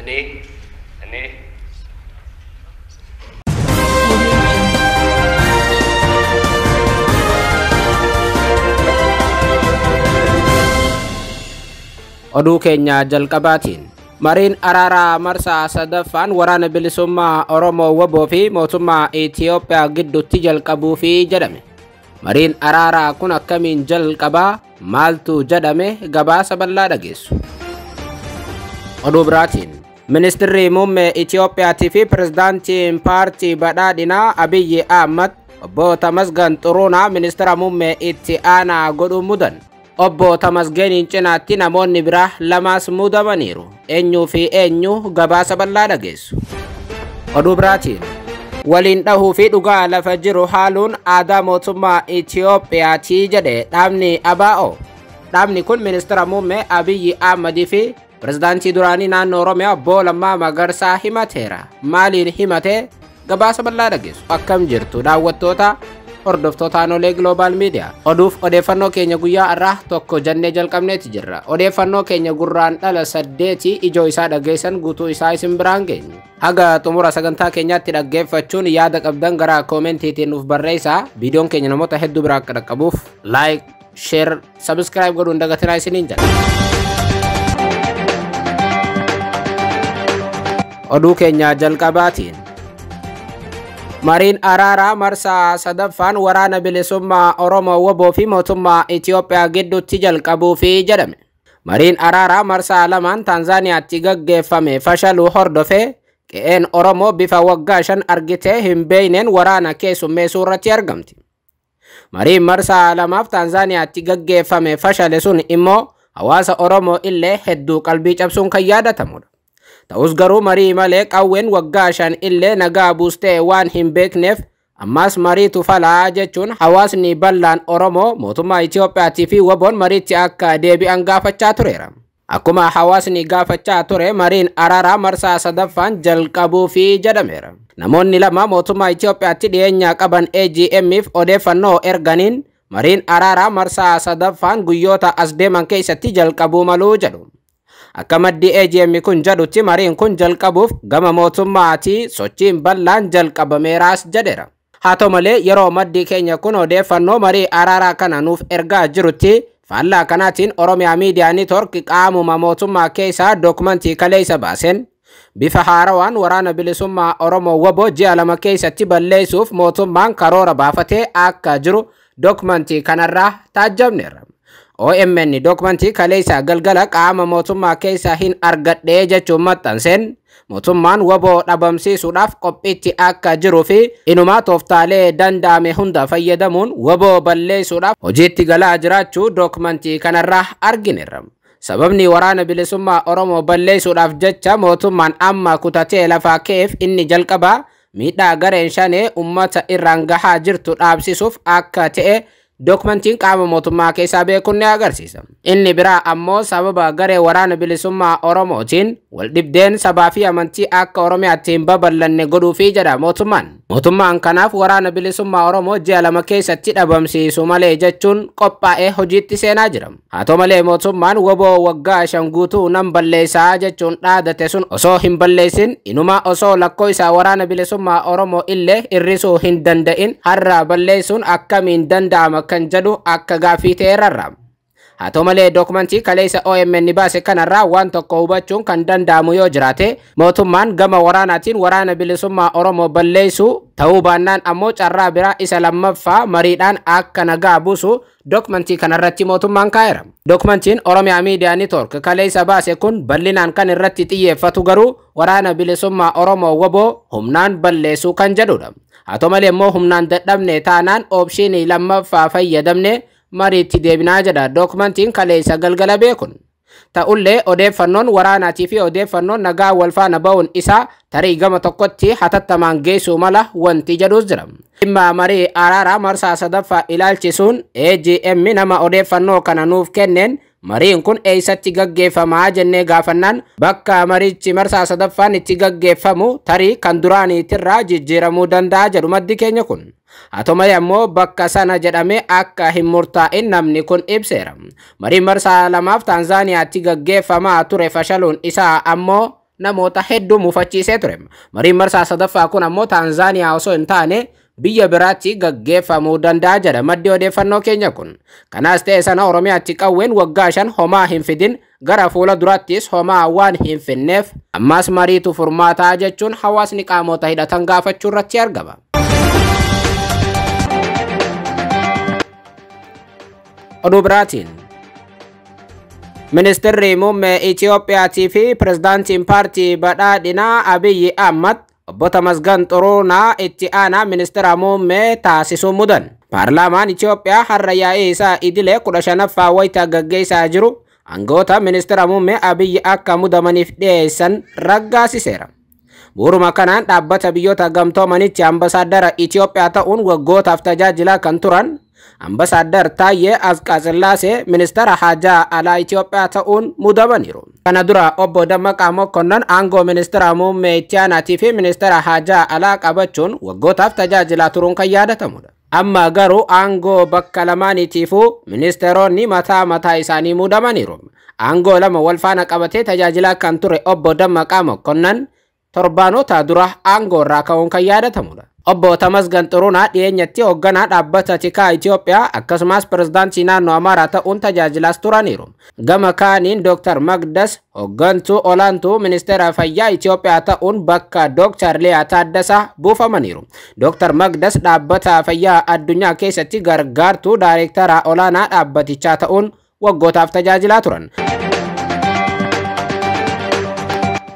Ini, ini. Oduu keenya jalqabaatiin mariin araaraa marsaa sadaffaan waraana bilisummaa Oromoo Waboo fi mootummaa Itiyoophiyaa gidduutti jalqabuufii jedhame. Mariin araaraa kun akkamiin jalqabaa maaltu jedhame gabaasa bal'aa dhageessu. Oduu biraatiin Ministirri muummee Itiyoophiyaatii fi pirezidaantiin paartii badhaadhinaa Abiyyi Ahmad obbo Tamasgan Xuruunaa ministira muummee itti aanaa godhuun mudan. Obbo Tamasganiin cinaatti namoonni biraa lamaas mudamaniiru. Eenyuu fi eenyu gabaasa ballaa dhageessu. Oduu biraatiin waliin dhahuu fi dhugaa lafa jiru haaluun aadaa mootummaa Itiyoophiyaatii jedhe dhaabni ABO. Dhaabni kun ministira muummee Abiyyi Ahmadii fi Pireezidaantii duraanii nan Oromiyaa Obbo Lammaa Magarsaa himateera. Malin himatee? Gabaasa bal'aa dhageessu. Akkam jirtu daawwattoota hordoftoota aanoolee Global Media. Oduuf odeeffannoo keenya guyyaa irraa tokko jannee jalqabneeti jirra. Odeeffannoo keenya gurraan dhala sa ijoo isaa gutu guutuu isaa isin biraan geenyu. Haga xumura tidak keenyaatti dhaggeeffachuun yaada qabdan gara koomentiitiin nuuf barreessaa. Viidiyoon keenya namoota hedduu biraa akka dhaqqabuuf laayik, sheer, sabiskiraayib godhuun dagatinaa isiniin ninja. oduu keenyaa jalqabaatiin. Mariin araaraa marsaa sadaffaan waraana bilisummaa Oromoo woboo fi mootummaa Itiyoophiyaa gidduutti jalqabuufi jedhame. Mariin araaraa marsaa lamaan Taanzaaniyaatti gaggeeffame fashaluu hordofee qe'een Oromoo bifa waggaa shan argitee hin beeyneen waraana keessummeesuurratti irratti argamti. Mariin marsaa lamaaf Taanzaaniyaatti gaggeeffame fashale sun immoo hawaasa Oromoo illee hedduu qalbii cabsuun kan yaadatamudha. Ta'us garuu marii malee qawween waggaa shan illee nagaa buustee waan hin beekneef ammaas mariitu falaa jechuun hawaasni bal'aan Oromoo mootummaa Itiyoophiyaatii fi waboon mariitti akka deebi'an gaafachaa tureera. Akkuma hawaasni gaafachaa ture mariin araaraa marsaa sadaffaan jalqabuu fi jedhameera. Namoonni lama mootummaa Itoophiyaatti dhiyeenya qaban AGM'if odeeffannoo erganiin mariin araaraa marsaa sadaffaan guyyoota as deeman keessatti jalqabuu malu jedhu. akka maddii AGM kun jedhutti mariin kun jalqabuuf gama mootummaatii sochiin bal'aan jalqabameeraas jedheera. Haa ta'u malee yeroo maddii keenya kun odeeffannoo marii araaraa kana nuuf ergaa jirutti faallaa kanaatiin Oromiyaa miidiyaa niitoorkii qaamuma mootummaa keessaa dookumentii kaleessa baasen bifa haarawaan waraana bilisummaa Oromoo woboo ji'a lama keessatti balleessuuf mootummaan karoora baafatee akka jiru dookumentii kanarraa taajabneera. OMN dookumantii kaleessaa galgala qaama mootummaa keessaa hin argadhee jechuun maxxanseen mootummaan waboo dhabamsiisuudhaaf qophiitti akka jiruu fi inumaa tooftaalee danda'ame hunda fayyadamuun waboo balleessuudhaaf hojiitti galaa jiraachuu dookumantii kanarraa argineerra. sababni waraana bilisummaa oromoo balleessuudhaaf jecha mootummaan amma kutatee lafaa ka'eef inni jalqabaa miidhaa gareen shanee ummata irraan gahaa jirtu dhaabsisuuf akka ta'e. dookumentiin qaama mootummaa keessaa beekuun ni agarsiisa. Inni biraa ammoo sababa garee waraana bilisummaa Oromootiin wal dhibdeen sabaa fi amantii akka Oromiyaatti hin babal'anne godhuufi jedha mootummaan. mootummaan kanaaf waraana bilisummaa Oromoo ji'a lama keessatti dhabamsiisu malee jechuun qophaa'ee hojiitti seenaa jira. haatoo malee mootummaan waboo waggaa shan guutuu nan balleessaa jechuun dhaadate sun osoo hin balleessin inuma osoo lakkoo isaa waraana bilisummaa Oromoo illee hir'isuu hin danda'in har'aa balleessuun akkamiin danda'ama kan jedhu akka gaaffii ta'e rarrama. haa ta'u malee dookumantii kaleessa OMN baase kanarraa waan tokko hubachuun kan danda'amu yoo jiraate mootummaan gama waraanaatiin waraana bilisummaa Oromoo balleessu ta'uu baannaan ammoo carraa biraa isa lammaffaa mariidhaan akka nagaa buusu dookumantii kanarratti mootummaan kaa'eera. Dookumantiin Oromiyaa Miidiyaa network kaleessa baase kun bal'inaan kan irratti xiyyeeffatu garuu waraana bilisummaa Oromoo waboo humnaan balleessuu kan jedhudha. Haa ta'u malee immoo humnaan dadhabne taanaan oobshiinii lammaffaa fayyadamne mariitti deebinaa jedha dookumentiin kaleessa galgala beekun. Ta'ullee odeeffannoon waraanaatii fi odeeffannoon nagaa wal faana ba'uun isaa tarii gama tokkotti hatattamaan geessu mala wanti jedhuus jira. Dhimma marii araaraa marsaa sadaffaa ilaalchisuun AGM nama odeeffannoo kana nuuf kenneen mariin kun eeysatti gaggeeffamaa jennee gaafannaan bakka marichi marsaa sadaffaan itti gaggeeffamu tarii kan duraaniitirraa jijjiiramuu danda'a jedhu maddi keenya kun. Atoma yammoo bakka sana jedhamee akka hin murtaa'in namni kun ibseera. Mariin marsaa lamaaf Taanzaaniyaatti gaggeeffamaa ture fashaluun isaa ammoo namoota hedduu muufachiisee ture. Mariin marsaa sadaffaa kun ammoo Taanzaaniyaa osoo hin taane biyya biraatti gaggeeffamuu danda'a jedha maddi odeeffannoo keenya kun. Kanaas ta'e sana Oromiyaatti qawween waggaa shan homaa hin fidin gara fuula duraattis homaa waan hin finneef ammaas mariitu furmaataa jechuun hawaasni qaamota hidhatan gaafachuu irratti argama. Oduu biraatiin. Ministeerri muummee Itiyoophiyaatii fi pirezidaantiin paartii badhaadhinaa Abiyyi Ahmad obbo Tamasgan Xoroonaa itti aanaa ministeera muummee taasisuu mudan. Paarlaamaan Itoophiyaa har'a yaa'ee isaa idilee kudha shanaffaa wayitaa gaggeessaa jiru aangoota ministeera muummee Abiyyi akka mudamaniif dhiyeessan raggaasiseera. Bu'uuruma kanaan dhaabbata biyyoota gamtoomanitti ambaasaaddara Itoophiyaa ta'uun waggootaaf tajaajilaa kan turan አምባሳደር ታዬ አጽቀሥላሴ ሚኒስተራ ሀጃ አላ ኢትዮጵያ ተኡን ሙደመኒሩ ከነ ኦቦ ደመቃ መኮነን አንጎ ሚኒስትራ ሙሜ ኢቲያናቲፊ ሚኒስትራ ሀጃ አላ ቀበቹን ወጎታፍ ተጃጅላ ቱሩን ከያደተሙደ አማ ገሩ አንጎ በከ ለማኒቲፉ ሚኒስቴሮኒ መታ መታ ኢሳኒ ሙደመኒሩም አንጎ ለመ ወልፋና ቀበቴ ተጃጅላ ከንቱሬ ኦቦ ደመቃ መኮነን ተርባኖ ታዱራ አንጎ irraa ka'uun kan Obbo Tamasgan Xiruunaa dhiyeenyatti hoogganaa dhaabbata tikaa Itoophiyaa akkasumas pirezidaantii naannoo Amaaraa ta'uun tajaajilaas turaniiru. Gama kaaniin Dooktar Magdas hooggantuu olaantuu ministeera fayyaa Itoophiyaa ta'uun bakka Dooktar Liyaa Taaddasaa buufamaniiru. Dooktar Magdas dhaabbata fayyaa addunyaa keessatti gargaartuu daayirektara olaanaa dhaabbatichaa ta'uun waggootaaf tajaajilaa turan.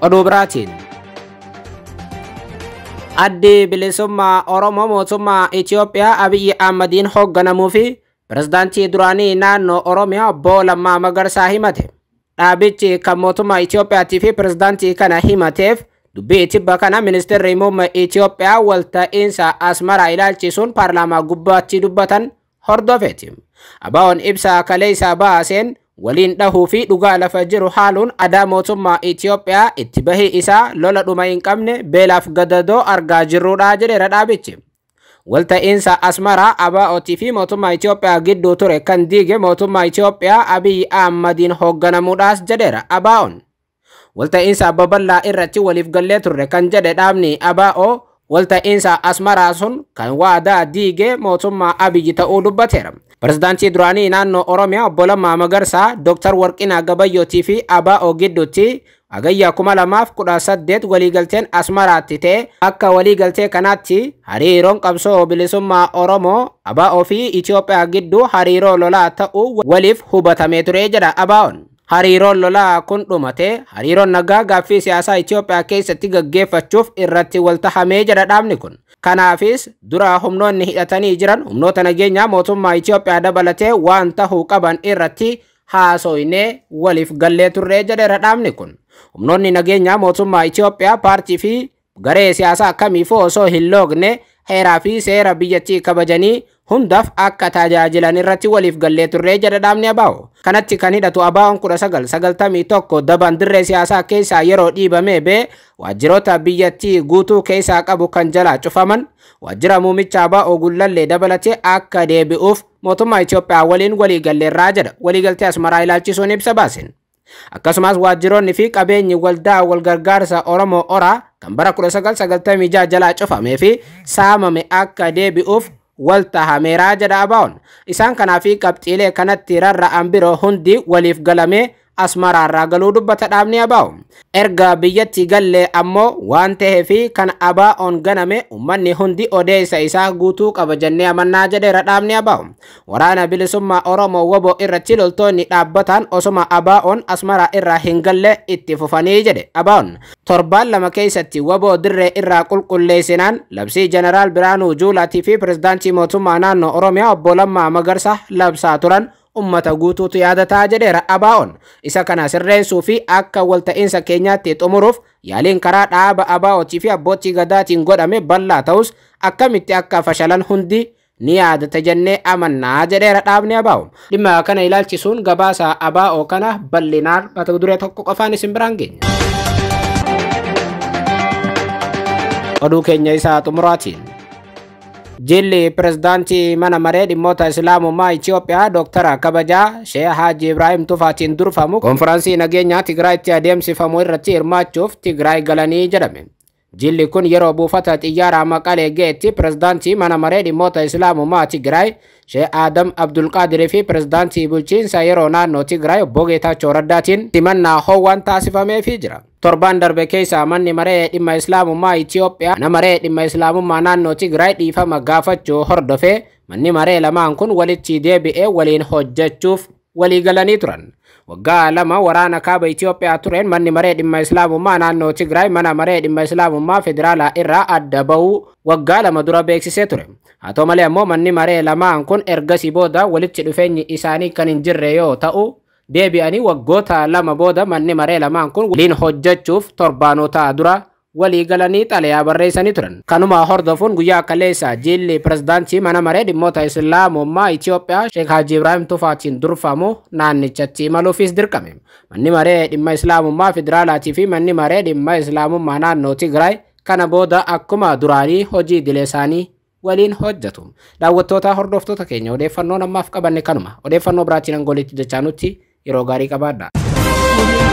Oduu biraatiin. adde bilisummaa Oromoo mootummaa Itiyoophiyaa Abiyyi Ahmadiin hogganamuu fi pirezidaantii duraanii naannoo Oromiyaa boolammaa Magarsaa himate. Dhaabichi kan mootummaa Itiyoophiyaatii fi pirezidaantii kana himateef dubbii tibba kana ministeerri muummee Itiyoophiyaa walta'iinsa Asmaraa ilaalchisuun paarlaamaa gubbaatti dubbatan hordofeti. Abaa'oon ibsaa kalee isaa baaseen waliin dhahuu fi dhugaa lafa jiru haaluun adaa mootummaa Itiyoophiyaa itti isa lola dhuma belaf qabne beelaaf gadadoo argaa jirrudha jedhe Radhaabichi. Walta'iinsa Asmaraa ABO'tii fi mootummaa Itiyoophiyaa gidduu ture kan diige mootummaa Itiyoophiyaa Abiyyi Ahmadiin hoogganamuudhaas jedheera ABO'n. Walta'iinsa babal'aa irratti waliif gallee turre kan jedhe dhaabni walta'iinsa asmaraa sun kan waadaa diige mootummaa abiyyi ta'uu dubbateera. Pireezidaantii duraanii naannoo Oromiyaa obbo Lammaa Magarsaa Dr. Warqinaa Gabayyootii fi Abaa Ogidduutti Agayyaa kuma lamaaf kudha saddeet waliigalteen Asmaraatti ta'e akka waliigaltee kanaatti hariiroon qabsoo bilisummaa Oromoo Abaa'oo fi Itoophiyaa gidduu hariiroo lolaa ta'uu waliif hubatamee ture jedha Abaa'oon. hariiroon lolaa kun dhumatee hariiroon nagaa gaaffii siyaasaa Itoophiyaa keessatti gaggeeffachuuf irratti waltahamee jedha dhaabni kun. Kanaafis dura humnoonni hidhatanii jiran humnoota nageenyaa mootummaa Itoophiyaa dabalatee waan tahuu qaban irratti haasoynee waliif gallee turree jedheera dhaabni kun. Humnoonni nageenyaa mootummaa Itoophiyaa paartii fi garee siyaasaa akkamiifoo osoo hin loogne heeraa fi seera biyyattii kabajanii hundaaf akka tajaajilan irratti waliif gallee turree jedha dhaabni abaa'o. Kanatti kan hidhatu abaa'oon kudha sagal sagaltamii tokko daban dirree siyaasaa keessaa yeroo dhiibame bee waajjiroota biyyattii guutuu keessaa qabu kan jalaa cufaman waajjira muumicha abaa'oo gullallee dabalatee akka deebi'uuf mootummaa Itoophiyaa waliin waliigalleerraa jedha waliigaltee asmaraa ilaalchisuun ibsa baasen. akkasumas waajjiroonni fi qabeenyi waldaa walgargaarsa Oromoo Oraa kan bara 1996 jalaa cufamee fi saamame akka deebi'uuf waltahameeraa jedha Abaa'oon. Isaan kanaa fi qabxiilee kanatti rarra'an biroo hundi waliif galamee asmaraarraa galuu dubbata dhaabni abaa'u erga biyyatti gallee ammoo waan ta'ee fi kan abaa ganame ummanni hundi odeessa isaa guutuu qabajannee amannaa jedheera dhaabni abaa'u waraana bilisummaa oromoo woboo irratti loltoonni dhaabbataan osuma abaa on asmaraa irraa hin galle itti fufanii jedhe abaa'on torbaan lama keessatti woboo dirree irraa qulqulleessinaan labsii jeneraal biraanuu juulaatii fi pirezidaantii mootummaa naannoo oromiyaa obbo Lammaa Magarsaa labsaa turan ummata guutuutu yaadataa jedheera ABO'n. Isa kana sirreessuu fi akka walta'iinsa keenyaatti xumuruuf yaaliin karaa dhaaba ABO'tii fi abbootii gadaatiin godhame bal'aa ta'us akkamitti akka fashalan hundi ni yaadata jennee amannaa jedheera dhaabni ABO. Dhimma kana ilaalchisuun gabaasa ABO kana bal'inaan mata duree tokko qofaan isin biraan geenya. Oduu keenya isaa Jilli pirezidaantii mana maree dhimmoota islaamummaa Itiyoophiyaa Dooktara kabajaa Shee Haaji Ibraahim Tufaatiin durfamu konfiraansii nageenyaa Tigraayitti adeemsifamu irratti hirmaachuuf Tigraay galanii jedhame. Jilli kun yeroo buufata xiyyaaraa Maqalee ga'etti pirezidaantii mana maree dhimmoota islaamummaa Tigraay Shee Aadam Abdulqaadirii fi pirezidaantii bulchiinsa yeroo naannoo Tigraay obbo Geetaachoo Raddaatiin simannaa hoowwan taasifameefii jira. torban darbe keessa manni maree dhimma islaamummaa Itiyoophiyaa na maree dhimma islaamummaa naannoo Tigraay dhiifama gaafachuu hordofee manni maree lamaan kun walitti deebi'ee waliin hojjechuuf waliigalanii turan. Waggaa lama waraana kaaba Itiyoophiyaa tureen manni maree dhimma islaamummaa naannoo Tigraay mana maree dhimma islaamummaa federaalaa irraa adda bahuu waggaa lama dura beeksisee ture. Haa male malee ammoo manni maree lamaan kun ergasii booda walitti dhufeenyi isaanii kan hin jirre yoo ta'u deebi'anii waggoota lama booda manni maree lamaan kun waliin hojjechuuf torbaanotaa dura walii galanii xalayaa barreessanii turan. Kanuma hordofuun guyyaa kaleessa jilli pirezidaantii mana maree dhimmoota islaamummaa Itiyoophiyaa Sheek Haaji Ibraahim Tufaatiin durfamu naannichatti imaluufis dirqame. Manni maree dhimma islaamummaa federaalaatii fi manni maree dhimma islaamummaa naannoo Tigraay kana booda akkuma duraanii hojii idilee isaanii waliin hojjetu. Daawwattoota hordoftoota keenya odeeffannoon ammaaf qabanne kanuma. Odeeffannoo biraatiin angoliitti jechaa nutti yeroo gaarii qabaadha.